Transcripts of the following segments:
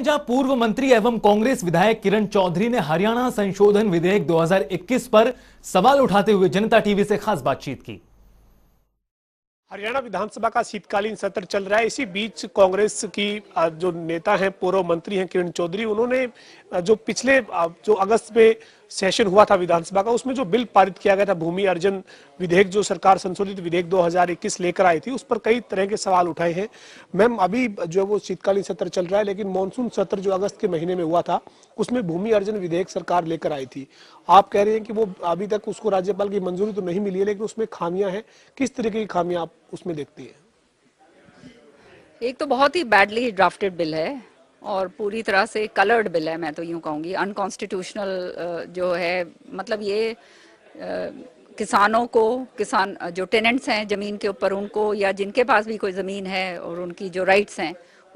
पंजाब पूर्व मंत्री एवं कांग्रेस विधायक किरण चौधरी ने हरियाणा संशोधन विधेयक 2021 पर सवाल उठाते हुए जनता टीवी से खास बातचीत की हरियाणा विधानसभा का शीतकालीन सत्र चल रहा है इसी बीच कांग्रेस की जो नेता हैं पूर्व मंत्री हैं किरण चौधरी उन्होंने जो पिछले जो अगस्त में सेशन हुआ था विधानसभा का उसमें जो बिल पारित किया गया था भूमि अर्जन विधेयक जो सरकार संशोधित विधेयक 2021 लेकर आई थी उस पर कई तरह के सवाल उठाए हैं मैम अभी जो है वो शीतकालीन सत्र चल रहा है लेकिन मानसून सत्र जो अगस्त के महीने में हुआ था उसमें भूमि अर्जन विधेयक सरकार लेकर आई थी आप कह रहे हैं कि वो अभी तक उसको राज्यपाल की मंजूरी तो नहीं मिली है लेकिन उसमें खामियां हैं किस तरीके की खामियां आप उसमें देखती है एक तो बहुत ही बैडली ड्राफ्टेड बिल है और पूरी तरह से कलर्ड बिल है मैं तो यूं कहूंगी अनकॉन्स्टिट्यूशनल जो है मतलब ये किसानों को किसान जो टेनेंट्स हैं ज़मीन के ऊपर उनको या जिनके पास भी कोई ज़मीन है और उनकी जो राइट्स हैं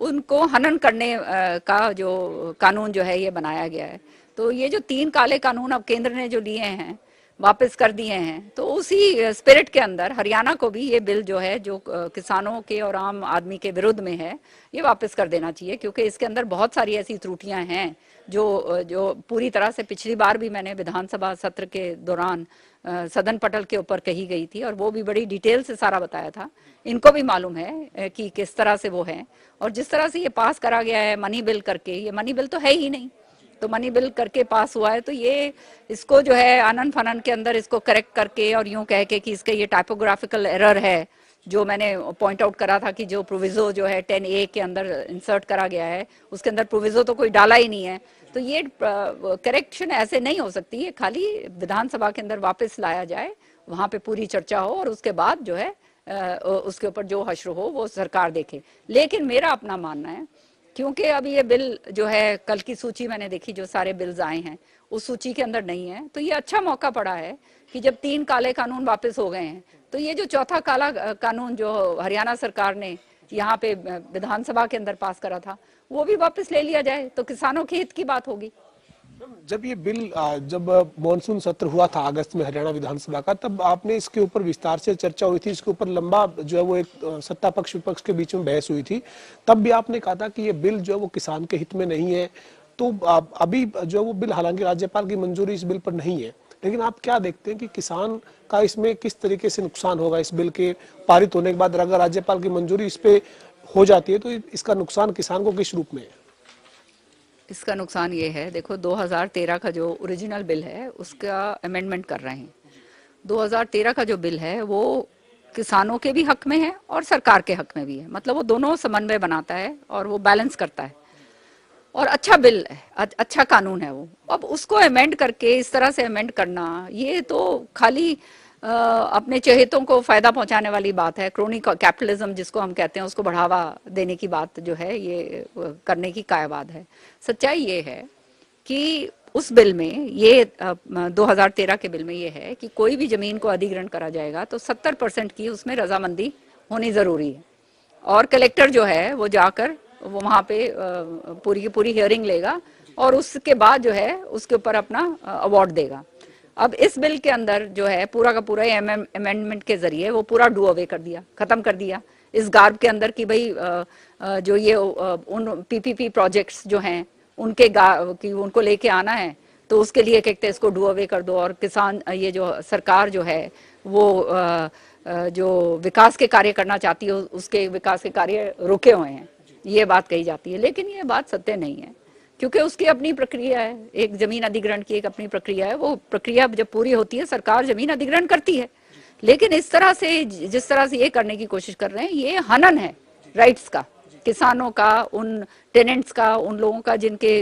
उनको हनन करने का जो कानून जो है ये बनाया गया है तो ये जो तीन काले कानून अब केंद्र ने जो लिए हैं वापस कर दिए हैं तो उसी स्पिरिट के अंदर हरियाणा को भी ये बिल जो है जो किसानों के और आम आदमी के विरुद्ध में है ये वापस कर देना चाहिए क्योंकि इसके अंदर बहुत सारी ऐसी त्रुटियां हैं जो जो पूरी तरह से पिछली बार भी मैंने विधानसभा सत्र के दौरान सदन पटल के ऊपर कही गई थी और वो भी बड़ी डिटेल से सारा बताया था इनको भी मालूम है कि किस तरह से वो है और जिस तरह से ये पास करा गया है मनी बिल करके ये मनी बिल तो है ही नहीं तो मनी बिल करके पास हुआ है तो ये इसको जो है आनंद फनन के अंदर इसको करेक्ट करके और यूं कह के कि इसके ये टाइपोग्राफिकल एरर है जो मैंने पॉइंट आउट करा था कि जो प्रोविजो जो है टेन ए के अंदर इंसर्ट करा गया है उसके अंदर प्रोविजो तो कोई डाला ही नहीं है तो ये करेक्शन ऐसे नहीं हो सकती है खाली विधानसभा के अंदर वापस लाया जाए वहां पे पूरी चर्चा हो और उसके बाद जो है उसके ऊपर जो हश्र हो वो सरकार देखे लेकिन मेरा अपना मानना है क्योंकि अब ये बिल जो है कल की सूची मैंने देखी जो सारे बिल्स आए हैं उस सूची के अंदर नहीं है तो ये अच्छा मौका पड़ा है कि जब तीन काले कानून वापस हो गए हैं तो ये जो चौथा काला कानून जो हरियाणा सरकार ने यहाँ पे विधानसभा के अंदर पास करा था वो भी वापस ले लिया जाए तो किसानों के हित की बात होगी जब ये बिल जब मानसून सत्र हुआ था अगस्त में हरियाणा विधानसभा का तब आपने इसके ऊपर विस्तार से चर्चा हुई थी इसके ऊपर लंबा जो है वो एक सत्ता पक्ष विपक्ष के बीच में बहस हुई थी तब भी आपने कहा था कि ये बिल जो है वो किसान के हित में नहीं है तो अभी जो है वो बिल हालांकि राज्यपाल की मंजूरी इस बिल पर नहीं है लेकिन आप क्या देखते हैं कि किसान का इसमें किस तरीके से नुकसान होगा इस बिल के पारित होने के बाद अगर राज्यपाल की मंजूरी इस पे हो जाती है तो इसका नुकसान किसान को किस रूप में है इसका नुकसान ये है देखो 2013 का जो ओरिजिनल बिल है उसका अमेंडमेंट कर रहे हैं 2013 का जो बिल है वो किसानों के भी हक में है और सरकार के हक में भी है मतलब वो दोनों समन्वय बनाता है और वो बैलेंस करता है और अच्छा बिल है अच्छा कानून है वो अब उसको अमेंड करके इस तरह से अमेंड करना ये तो खाली अपने चहेतों को फायदा पहुंचाने वाली बात है क्रोनी कैपिटलिज्म जिसको हम कहते हैं उसको बढ़ावा देने की बात जो है ये करने की कायाबाद है सच्चाई ये है कि उस बिल में ये 2013 के बिल में ये है कि कोई भी जमीन को अधिग्रहण करा जाएगा तो 70 परसेंट की उसमें रजामंदी होनी जरूरी है और कलेक्टर जो है वो जाकर वो वहाँ पे पूरी की पूरी हियरिंग लेगा और उसके बाद जो है उसके ऊपर अपना अवार्ड देगा अब इस बिल के अंदर जो है पूरा का पूरा अमेंडमेंट के जरिए वो पूरा डू अवे कर दिया खत्म कर दिया इस गार्ब के अंदर की भाई जो ये उन पीपीपी प्रोजेक्ट्स जो हैं उनके कि उनको लेके आना है तो उसके लिए कहते तो हैं इसको डू अवे कर दो और किसान ये जो सरकार जो है वो जो विकास के कार्य करना चाहती है उसके विकास के कार्य रुके हुए हैं ये बात कही जाती है लेकिन ये बात सत्य नहीं है क्योंकि उसकी अपनी प्रक्रिया है एक जमीन अधिग्रहण की एक अपनी प्रक्रिया है वो प्रक्रिया जब पूरी होती है सरकार जमीन अधिग्रहण करती है लेकिन इस तरह से जिस तरह से ये करने की कोशिश कर रहे हैं ये हनन है राइट्स का किसानों का उन टेनेंट्स का उन लोगों का जिनके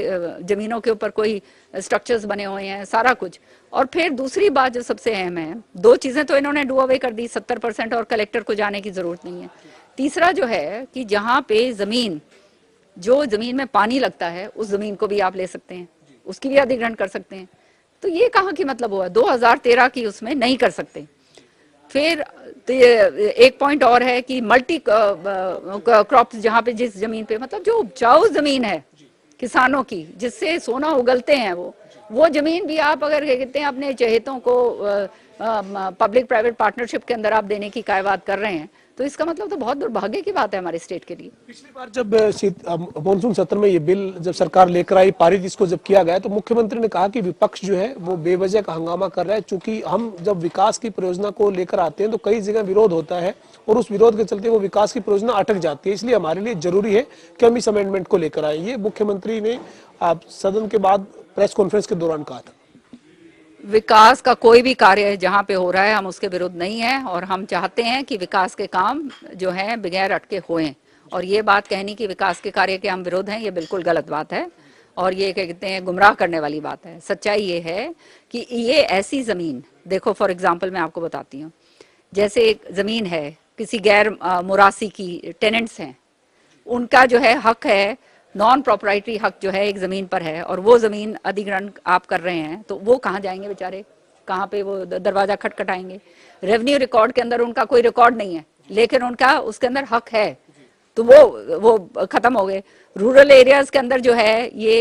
जमीनों के ऊपर कोई स्ट्रक्चर्स बने हुए हैं सारा कुछ और फिर दूसरी बात जो सबसे अहम है दो चीजें तो इन्होंने डू अवे कर दी सत्तर परसेंट और कलेक्टर को जाने की जरूरत नहीं है तीसरा जो है कि जहाँ पे जमीन जो जमीन में पानी लगता है उस जमीन को भी आप ले सकते हैं उसकी भी अधिग्रहण कर सकते हैं तो ये कहाँ की मतलब हुआ 2013 की उसमें नहीं कर सकते फिर तो एक पॉइंट और है कि मल्टी क्रॉप जहाँ पे जिस जमीन पे मतलब जो उपजाऊ जमीन है किसानों की जिससे सोना उगलते हैं वो वो जमीन भी आप अगर कहते हैं अपने चहेतों को पब्लिक प्राइवेट पार्टनरशिप के अंदर आप देने की कायवाद कर रहे हैं तो इसका मतलब तो बहुत दुर्भाग्य की बात है हमारे स्टेट के लिए पिछली बार जब मानसून सत्र में ये बिल जब सरकार लेकर आई पारित इसको जब किया गया तो मुख्यमंत्री ने कहा कि विपक्ष जो है वो बेवजह का हंगामा कर रहा है चूंकि हम जब विकास की परियोजना को लेकर आते हैं तो कई जगह विरोध होता है और उस विरोध के चलते वो विकास की परियोजना अटक जाती है इसलिए हमारे लिए जरूरी है कि हम इस अमेंडमेंट को लेकर आए ये मुख्यमंत्री ने सदन के बाद प्रेस कॉन्फ्रेंस के दौरान कहा था विकास का कोई भी कार्य जहाँ पे हो रहा है हम उसके विरुद्ध नहीं है और हम चाहते हैं कि विकास के काम जो है बगैर अटके हुए और ये बात कहनी कि विकास के कार्य के हम विरोध हैं ये बिल्कुल गलत बात है और ये क्या कहते हैं गुमराह करने वाली बात है सच्चाई ये है कि ये ऐसी ज़मीन देखो फॉर एग्जाम्पल मैं आपको बताती हूँ जैसे एक ज़मीन है किसी गैर मुरासी की टेनेंट्स हैं उनका जो है हक है नॉन प्रॉपर्टी हक जो है एक ज़मीन पर है और वो ज़मीन अधिग्रहण आप कर रहे हैं तो वो कहाँ जाएंगे बेचारे कहाँ पे वो दरवाज़ा खटखटाएंगे रेवेन्यू रिकॉर्ड के अंदर उनका कोई रिकॉर्ड नहीं है लेकिन उनका उसके अंदर हक है तो वो वो ख़त्म हो गए रूरल एरियाज के अंदर जो है ये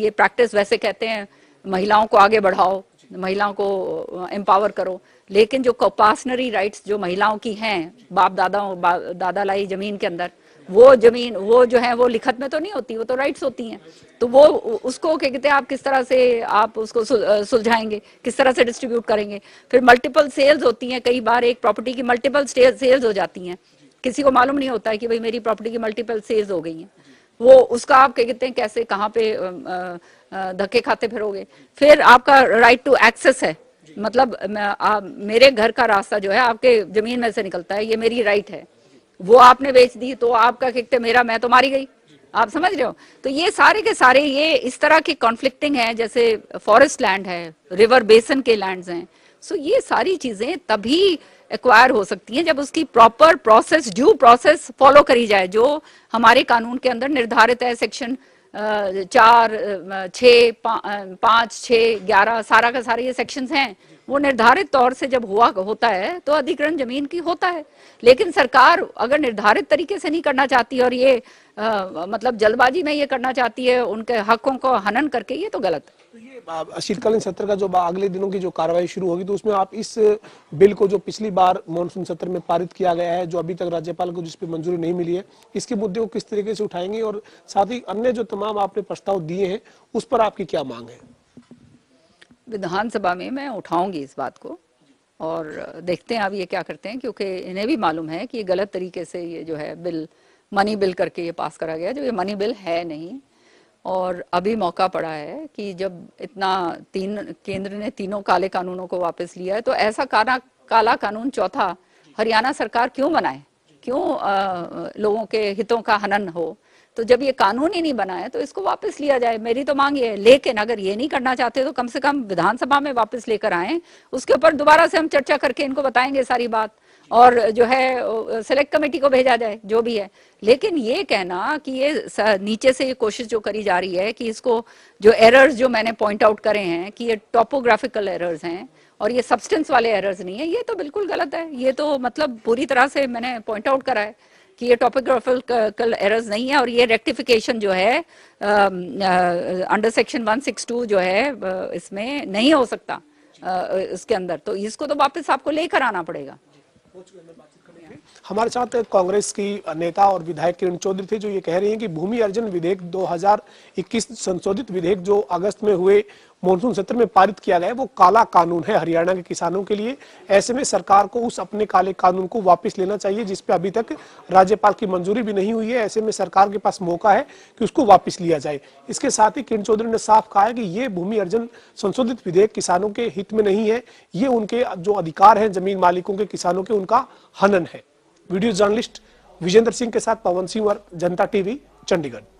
ये प्रैक्टिस वैसे कहते हैं महिलाओं को आगे बढ़ाओ महिलाओं को एम्पावर करो लेकिन जो कपासनरी राइट्स जो महिलाओं की हैं बाप दादाओं दादा लाई ज़मीन के अंदर वो जमीन वो जो है वो लिखत में तो नहीं होती वो तो राइट्स होती हैं तो वो उसको क्या कहते हैं आप किस तरह से आप उसको सुलझाएंगे किस तरह से डिस्ट्रीब्यूट करेंगे फिर मल्टीपल सेल्स होती हैं कई बार एक प्रॉपर्टी की मल्टीपल सेल्स हो जाती हैं किसी को मालूम नहीं होता है कि भाई मेरी प्रॉपर्टी की मल्टीपल सेल्स हो गई हैं वो उसका आप क्या कहते हैं कैसे कहाँ पे धक्के खाते फिरोगे फिर आपका राइट टू एक्सेस है मतलब आ, मेरे घर का रास्ता जो है आपके जमीन में से निकलता है ये मेरी राइट है वो आपने बेच दी तो आपका किकते मेरा मैं तो मारी गई आप समझ रहे हो तो ये सारे के सारे ये इस तरह के कॉन्फ्लिक्टिंग है जैसे फॉरेस्ट लैंड है रिवर बेसन के लैंड हैं सो ये सारी चीजें तभी एक्वायर हो सकती हैं जब उसकी proper process due process follow करी जाए जो हमारे कानून के अंदर निर्धारित है सेक्शन चार छ पांच छ ग्यारह सारा का सारा ये सेक्शंस हैं वो निर्धारित तौर से जब हुआ होता है तो अधिग्रहण जमीन की होता है लेकिन सरकार अगर निर्धारित तरीके से नहीं करना चाहती और ये आ, मतलब जल्दबाजी में ये करना चाहती है उनके हकों को हनन करके ये तो गलत है तो ये शीतकालीन सत्र का जो अगले दिनों की जो कार्रवाई शुरू होगी तो उसमें आप इस बिल को जो पिछली बार मानसून सत्र में पारित किया गया है जो अभी तक राज्यपाल को जिसपे मंजूरी नहीं मिली है इसके मुद्दे को किस तरीके से उठाएंगे और साथ ही अन्य जो तमाम आपने प्रस्ताव दिए हैं उस पर आपकी क्या मांग है विधानसभा में मैं उठाऊंगी इस बात को और देखते हैं अब ये क्या करते हैं क्योंकि इन्हें भी मालूम है कि ये गलत तरीके से ये जो है बिल मनी बिल करके ये पास करा गया जो ये मनी बिल है नहीं और अभी मौका पड़ा है कि जब इतना तीन केंद्र ने तीनों काले कानूनों को वापस लिया है तो ऐसा काला काला कानून चौथा हरियाणा सरकार क्यों बनाए क्यों आ, लोगों के हितों का हनन हो तो जब ये कानून ही नहीं बना है तो इसको वापस लिया जाए मेरी तो मांग ये है लेकिन अगर ये नहीं करना चाहते तो कम से कम विधानसभा में वापस लेकर आए उसके ऊपर दोबारा से हम चर्चा करके इनको बताएंगे सारी बात और जो है सेलेक्ट कमेटी को भेजा जाए जो भी है लेकिन ये कहना कि ये नीचे से ये कोशिश जो करी जा रही है कि इसको जो एरर्स जो मैंने पॉइंट आउट करे हैं कि ये टॉपोग्राफिकल एरर्स हैं और ये सब्सटेंस वाले एरर्स नहीं है ये तो बिल्कुल गलत है ये तो मतलब पूरी तरह से मैंने पॉइंट आउट करा है कि ये टॉपोग्राफिकल एरर्स नहीं है और ये रेक्टिफिकेशन जो है अंडर सेक्शन 162 जो है इसमें नहीं हो सकता इसके अंदर तो इसको तो वापस आपको लेकर आना पड़ेगा हमारे साथ कांग्रेस की नेता और विधायक किरण चौधरी थे जो ये कह रही हैं कि भूमि अर्जन विधेयक 2021 संशोधित विधेयक जो अगस्त में हुए मानसून सत्र में पारित किया गया वो काला कानून है हरियाणा के किसानों के लिए ऐसे में सरकार को उस अपने काले कानून को वापस लेना चाहिए जिसपे अभी तक राज्यपाल की मंजूरी भी नहीं हुई है ऐसे में सरकार के पास मौका है कि उसको वापस लिया जाए इसके साथ ही किरण चौधरी ने साफ कहा है कि ये भूमि अर्जन संशोधित विधेयक किसानों के हित में नहीं है ये उनके जो अधिकार है जमीन मालिकों के किसानों के उनका हनन है वीडियो जर्नलिस्ट विजेंद्र सिंह के साथ पवन सिंह और जनता टीवी चंडीगढ़